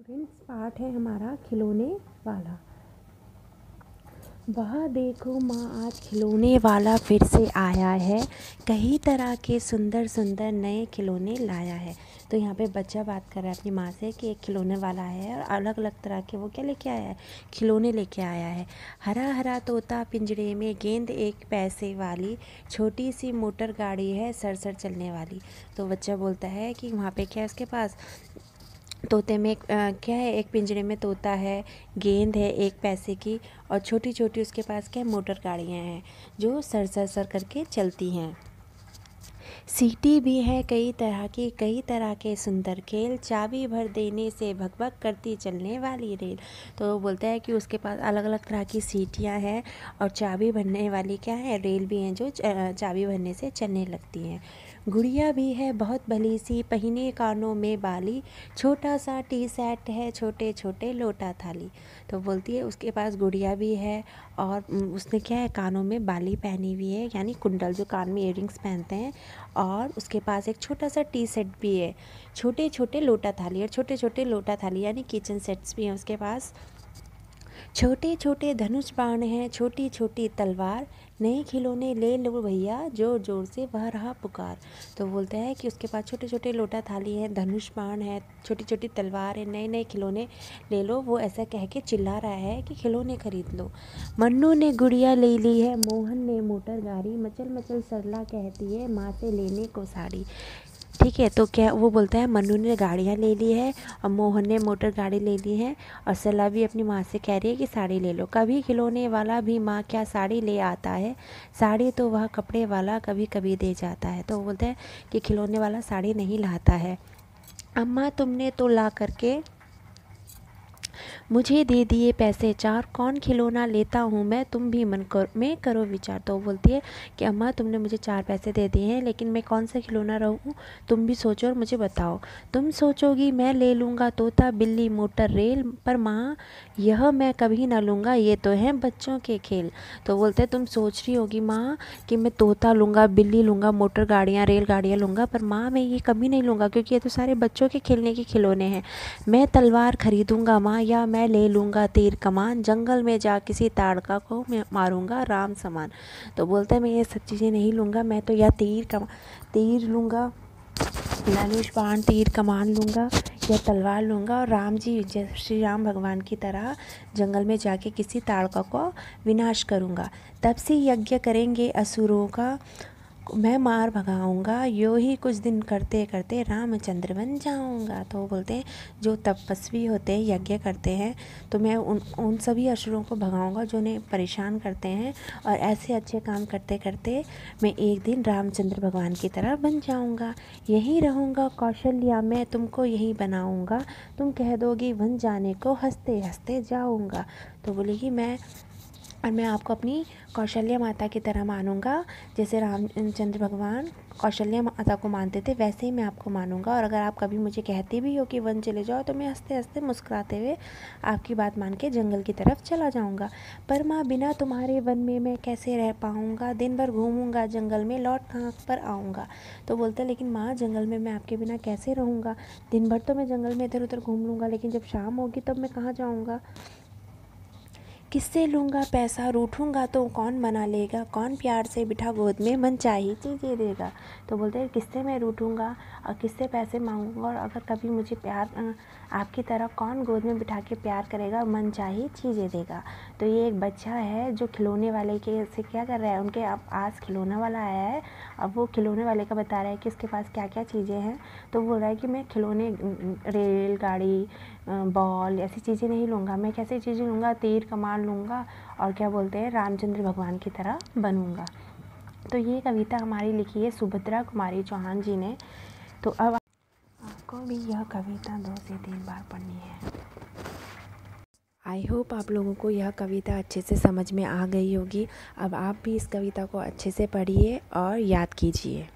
students part है हमारा खिलौने वाला वह देखो माँ आज खिलौने वाला फिर से आया है कई तरह के सुंदर सुंदर नए खिलौने लाया है तो यहाँ पे बच्चा बात कर रहा है अपनी माँ से कि एक खिलौने वाला है और अलग अलग तरह के वो क्या लेके आया है खिलौने लेके आया है हरा हरा तोता पिंजरे में गेंद एक पैसे वाली छोटी सी मोटर गाड़ी है सर सर चलने वाली तो बच्चा बोलता है कि वहाँ पे क्या है उसके पास तोते में एक क्या है एक पिंजरे में तोता है गेंद है एक पैसे की और छोटी छोटी उसके पास क्या मोटर गाड़ियाँ हैं जो सर सर सर करके चलती हैं सीटी भी है कई तरह की कई तरह के सुंदर खेल चाबी भर देने से भगभग करती चलने वाली रेल तो बोलता है कि उसके पास अलग अलग तरह की सीटियाँ हैं और चाबी भरने वाली क्या है रेल भी हैं जो चाबी भरने से चलने लगती हैं गुड़िया भी है बहुत भली सी पहने कानों में बाली छोटा सा टी सेट है छोटे छोटे लोटा थाली तो बोलती है उसके पास गुड़िया भी है और उसने क्या है कानों में बाली पहनी हुई है यानी कुंडल जो कान में इयरिंग्स पहनते हैं और उसके पास एक छोटा सा टी सेट भी है छोटे छोटे लोटा थाली और छोटे छोटे लोटा थाली यानी किचन सेट्स भी हैं उसके पास छोटे छोटे धनुष बाण हैं छोटी छोटी तलवार नए खिलौने ले लो भैया जोर जोर से वह रहा पुकार तो बोलता है कि उसके पास छोटे छोटे लोटा थाली है धनुष बाण है छोटी छोटी तलवार है नए नए खिलौने ले लो वो ऐसा कह के चिल्ला रहा है कि खिलौने खरीद लो मन्नू ने गुड़िया ले ली है मोहन ने मोटर गाड़ी मचल मचल सरला कहती है माँ से लेने को साड़ी ठीक है तो क्या वो बोलता है मनु ने गाड़ियाँ ले ली है और मोहन ने मोटर गाड़ी ले ली है और सला भी अपनी माँ से कह रही है कि साड़ी ले लो कभी खिलौने वाला भी माँ क्या साड़ी ले आता है साड़ी तो वह कपड़े वाला कभी कभी दे जाता है तो वो हैं कि खिलौने वाला साड़ी नहीं लाता है अम्मा तुमने तो ला करके मुझे दे दिए पैसे चार कौन खिलौना लेता हूँ मैं तुम भी मन कर मैं करो विचार तो बोलती है कि अम्मा तुमने मुझे चार पैसे दे दिए हैं लेकिन मैं कौन सा खिलौना रहूँ तुम भी सोचो और मुझे बताओ तुम सोचोगी मैं ले लूँगा तोता बिल्ली मोटर रेल पर माँ यह मैं कभी ना लूँगा ये तो हैं बच्चों के खेल तो बोलते तुम सोच रही होगी माँ कि मैं तोता लूँगा बिल्ली लूँगा मोटर गाड़ियाँ रेल गाड़ियाँ लूँगा पर माँ मैं ये कभी नहीं लूँगा क्योंकि ये तो सारे बच्चों के खेलने के खिलौने हैं मैं तलवार खरीदूँगा माँ या बदला मैं ले लूँगा तीर कमान जंगल में जा किसी ताड़का को मैं मारूँगा राम समान तो बोलता है मैं ये सब चीज़ें नहीं लूँगा मैं तो या तीर कमा तीर लूँगा धनुष बाण तीर कमान लूँगा या तलवार लूँगा और राम जी जैसे श्री राम भगवान की तरह जंगल में जाके किसी ताड़का को विनाश करूँगा तब से यज्ञ करेंगे असुरों का मैं मार भगाऊंगा यो ही कुछ दिन करते करते रामचंद्र बन जाऊंगा तो बोलते हैं जो तपस्वी होते हैं यज्ञ करते हैं तो मैं उन उन सभी असुरों को भगाऊंगा जो उन्हें परेशान करते हैं और ऐसे अच्छे काम करते करते मैं एक दिन रामचंद्र भगवान की तरह बन जाऊंगा यहीं रहूंगा कौशल्या मैं तुमको यहीं बनाऊंगा तुम कह दोगी बन जाने को हंसते हंसते जाऊंगा तो बोलेगी मैं और मैं आपको अपनी कौशल्या माता की तरह मानूंगा जैसे रामचंद्र भगवान कौशल्या माता को मानते थे वैसे ही मैं आपको मानूंगा और अगर आप कभी मुझे कहते भी हो कि वन चले जाओ तो मैं हंसते हंसते मुस्कुराते हुए आपकी बात मान के जंगल की तरफ चला जाऊंगा पर माँ बिना तुम्हारे वन में मैं कैसे रह पाऊँगा दिन भर घूमूंगा जंगल में लौट कहाँ पर आऊँगा तो बोलते लेकिन माँ जंगल में मैं आपके बिना कैसे रहूँगा दिन भर तो मैं जंगल में इधर उधर घूम लूँगा लेकिन जब शाम होगी तब मैं कहाँ जाऊँगा किससे लूँगा पैसा रूठूँगा तो कौन मना लेगा कौन प्यार से बिठा गोद में मन चाहिए चीज़ें देगा तो बोलते हैं किससे मैं रूठूँगा और किससे पैसे मांगूँगा और अगर कभी मुझे प्यार आपकी तरह कौन गोद में बिठा के प्यार करेगा मन चाहिए चीज़ें देगा तो ये एक बच्चा है जो खिलौने वाले के से क्या कर रहा है उनके अब आज खिलौना वाला आया है अब वो खिलौने वाले का बता रहा है कि उसके पास क्या क्या चीज़ें हैं तो बोल रहा है कि मैं खिलौने रेल गाड़ी बॉल ऐसी चीज़ें नहीं लूँगा मैं कैसी चीज़ें लूँगा तीर कमान मान लूँगा और क्या बोलते हैं रामचंद्र भगवान की तरह बनूँगा तो ये कविता हमारी लिखी है सुभद्रा कुमारी चौहान जी ने तो अब आपको भी यह कविता दो से तीन बार पढ़नी है आई होप आप लोगों को यह कविता अच्छे से समझ में आ गई होगी अब आप भी इस कविता को अच्छे से पढ़िए और याद कीजिए